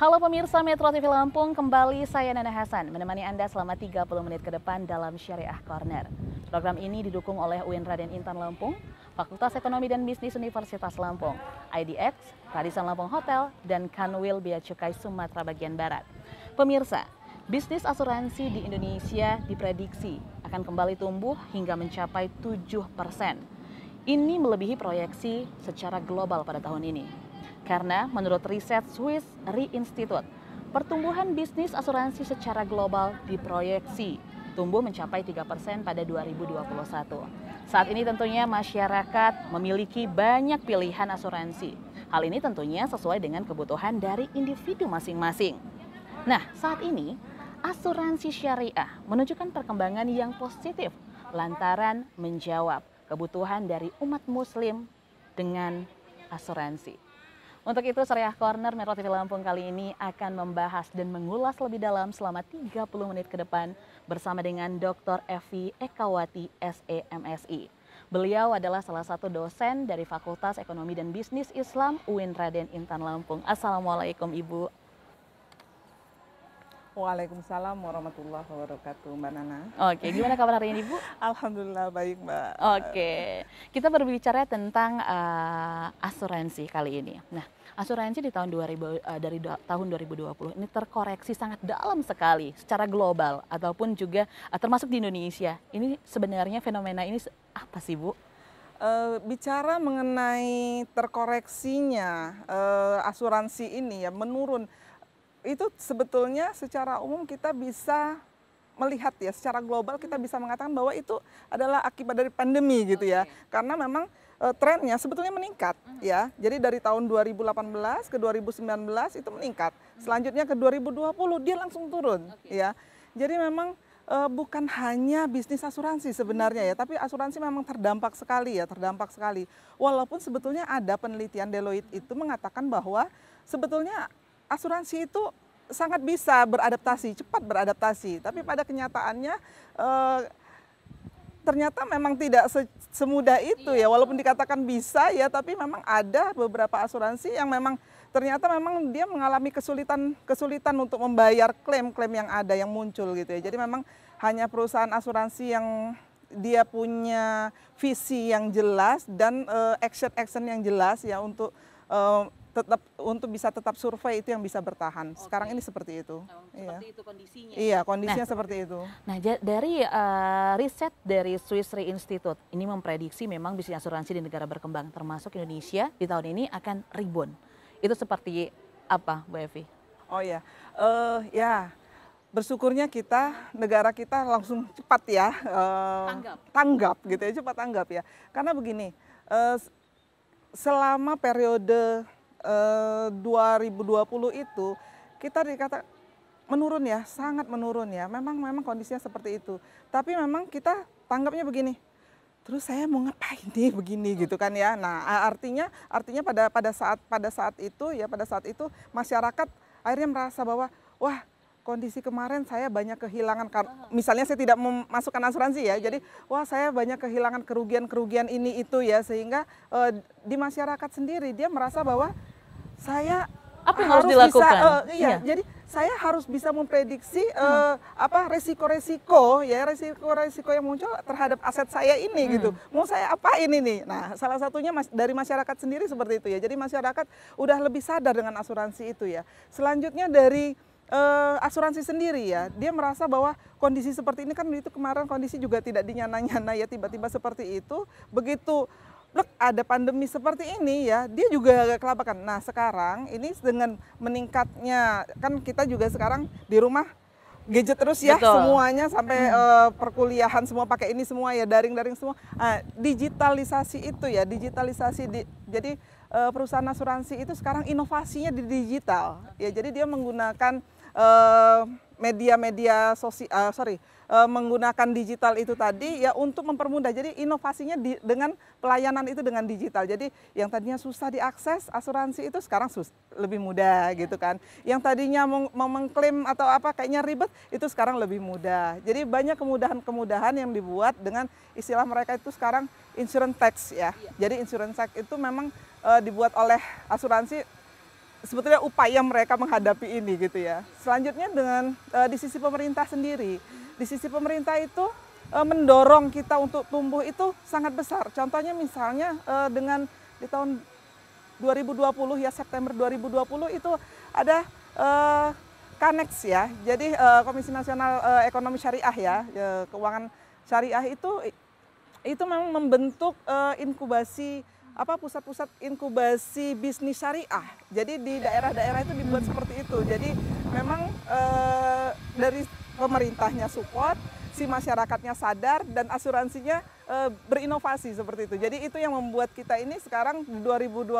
Halo pemirsa Metro TV Lampung, kembali saya Nana Hasan menemani Anda selama 30 menit ke depan dalam Syariah Corner. Program ini didukung oleh UIN Raden Intan Lampung, Fakultas Ekonomi dan Bisnis Universitas Lampung, IDX, Radisan Lampung Hotel, dan Kanwil Bea Cukai Sumatera Bagian Barat. Pemirsa, bisnis asuransi di Indonesia diprediksi akan kembali tumbuh hingga mencapai 7 persen. Ini melebihi proyeksi secara global pada tahun ini. Karena menurut riset Swiss Re Institute, pertumbuhan bisnis asuransi secara global diproyeksi tumbuh mencapai 3% pada 2021. Saat ini tentunya masyarakat memiliki banyak pilihan asuransi. Hal ini tentunya sesuai dengan kebutuhan dari individu masing-masing. Nah, saat ini asuransi syariah menunjukkan perkembangan yang positif lantaran menjawab kebutuhan dari umat muslim dengan asuransi. Untuk itu, Surya Corner Metro TV Lampung kali ini akan membahas dan mengulas lebih dalam selama 30 menit ke depan bersama dengan Dr. Evi Ekawati, SEMSI. Beliau adalah salah satu dosen dari Fakultas Ekonomi dan Bisnis Islam UIN Raden Intan Lampung. Assalamualaikum Ibu. Waalaikumsalam warahmatullahi wabarakatuh, Mbak Nana. Oke, gimana kabar hari ini, Bu? Alhamdulillah baik, Mbak. Oke. Kita berbicara tentang uh, asuransi kali ini. Nah, asuransi di tahun 2000 uh, eh, dari do, tahun 2020 ini terkoreksi sangat dalam sekali secara global ataupun juga uh, termasuk di Indonesia. Ini sebenarnya fenomena ini apa sih, Bu? Uh, bicara mengenai terkoreksinya uh, asuransi ini ya menurun itu sebetulnya secara umum kita bisa melihat ya secara global kita hmm. bisa mengatakan bahwa itu adalah akibat dari pandemi gitu okay. ya karena memang e, trennya sebetulnya meningkat uh hmm. -huh. ya jadi dari tahun 2018 ke 2019 itu meningkat uh hmm. -huh. selanjutnya ke 2020 dia langsung turun okay. ya jadi memang e, bukan hanya bisnis asuransi sebenarnya ya tapi asuransi memang terdampak sekali ya terdampak sekali walaupun sebetulnya ada penelitian Deloitte uh -huh. itu mengatakan bahwa sebetulnya asuransi itu sangat bisa beradaptasi, cepat beradaptasi. Tapi pada kenyataannya e, ternyata memang tidak se semudah itu iya. ya. Walaupun dikatakan bisa ya, tapi memang ada beberapa asuransi yang memang ternyata memang dia mengalami kesulitan kesulitan untuk membayar klaim-klaim yang ada yang muncul gitu ya. Jadi memang hanya perusahaan asuransi yang dia punya visi yang jelas dan eh, action-action yang jelas ya untuk eh, tetap untuk bisa tetap survei itu yang bisa bertahan. Okay. Sekarang ini seperti itu. Oh, seperti iya. itu kondisinya. Iya, kondisinya nah, seperti itu. Nah, dari uh, riset dari Swiss Re Institute ini memprediksi memang bisnis asuransi di negara berkembang termasuk Indonesia di tahun ini akan rebound. Itu seperti apa, Bu Evi? Oh ya, uh, ya bersyukurnya kita negara kita langsung cepat ya uh, tanggap. tanggap gitu ya cepat tanggap ya karena begini uh, selama periode 2020 eh, itu kita dikata menurun ya, sangat menurun ya. Memang memang kondisinya seperti itu. Tapi memang kita tanggapnya begini. Terus saya mau ngapain nih begini iya. gitu kan ya. Nah, artinya artinya pada pada saat pada saat itu ya pada saat itu masyarakat akhirnya merasa bahwa wah kondisi kemarin saya banyak kehilangan misalnya saya tidak memasukkan asuransi ya iya. jadi wah saya banyak kehilangan kerugian-kerugian ini itu ya sehingga uh, di masyarakat sendiri dia merasa bahwa saya apa yang harus, harus dilakukan bisa, uh, eh, eh, iya, iya jadi saya harus bisa memprediksi uh, hmm. apa resiko-resiko ya resiko-resiko yang muncul terhadap aset saya ini hmm. gitu. Mau saya apa ini nih? Nah, salah satunya mas, dari masyarakat sendiri seperti itu ya. Jadi masyarakat udah lebih sadar dengan asuransi itu ya. Selanjutnya dari uh, asuransi sendiri ya. Hmm. Dia merasa bahwa kondisi seperti ini kan itu kemarin kondisi juga tidak dinyana-nyana ya tiba-tiba seperti itu. Begitu Look, ada pandemi seperti ini ya, dia juga agak kelabakan. Nah sekarang ini dengan meningkatnya, kan kita juga sekarang di rumah gadget terus ya Betul. semuanya sampai uh, perkuliahan semua pakai ini semua ya daring-daring semua. Nah, digitalisasi itu ya, digitalisasi di, jadi uh, perusahaan asuransi itu sekarang inovasinya di digital. Ya jadi dia menggunakan Eh, media-media sosial, uh, eh, sorry, uh, menggunakan digital itu tadi ya untuk mempermudah. Jadi inovasinya di, dengan pelayanan itu dengan digital. Jadi yang tadinya susah diakses asuransi itu sekarang sus, lebih mudah iya. gitu kan. Yang tadinya meng, mengklaim atau apa kayaknya ribet itu sekarang lebih mudah. Jadi banyak kemudahan-kemudahan yang dibuat dengan istilah mereka itu sekarang insurance tax ya. ya. Jadi insurance tax itu memang uh, dibuat oleh asuransi sebetulnya upaya mereka menghadapi ini gitu ya. Selanjutnya dengan uh, di sisi pemerintah sendiri, di sisi pemerintah itu uh, mendorong kita untuk tumbuh itu sangat besar. Contohnya misalnya uh, dengan di tahun 2020 ya September 2020 itu ada uh, Kanex ya. Jadi uh, Komisi Nasional uh, Ekonomi Syariah ya, uh, keuangan syariah itu itu memang membentuk uh, inkubasi apa pusat-pusat inkubasi bisnis syariah. Jadi di daerah-daerah itu dibuat seperti itu. Jadi memang e, dari pemerintahnya support, si masyarakatnya sadar dan asuransinya Eh, berinovasi seperti itu. Jadi itu yang membuat kita ini sekarang 2021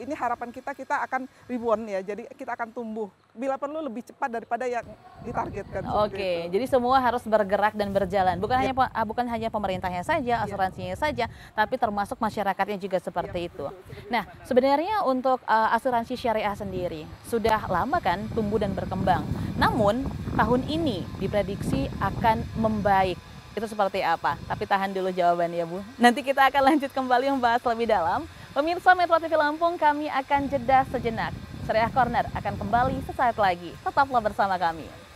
ini harapan kita kita akan ribuan ya. Jadi kita akan tumbuh bila perlu lebih cepat daripada yang ditargetkan. Oke, okay. jadi semua harus bergerak dan berjalan. Bukan ya. hanya ah, bukan hanya pemerintahnya saja, ya. asuransinya saja, tapi termasuk masyarakatnya juga seperti ya, itu. betul. Nah, sebenarnya untuk uh, asuransi syariah sendiri sudah lama kan tumbuh dan berkembang. Namun tahun ini diprediksi akan membaik itu seperti apa. Tapi tahan dulu jawaban ya Bu. Nanti kita akan lanjut kembali membahas lebih dalam. Pemirsa Metro TV Lampung kami akan jeda sejenak. Seriah Corner akan kembali sesaat lagi. Tetaplah bersama kami.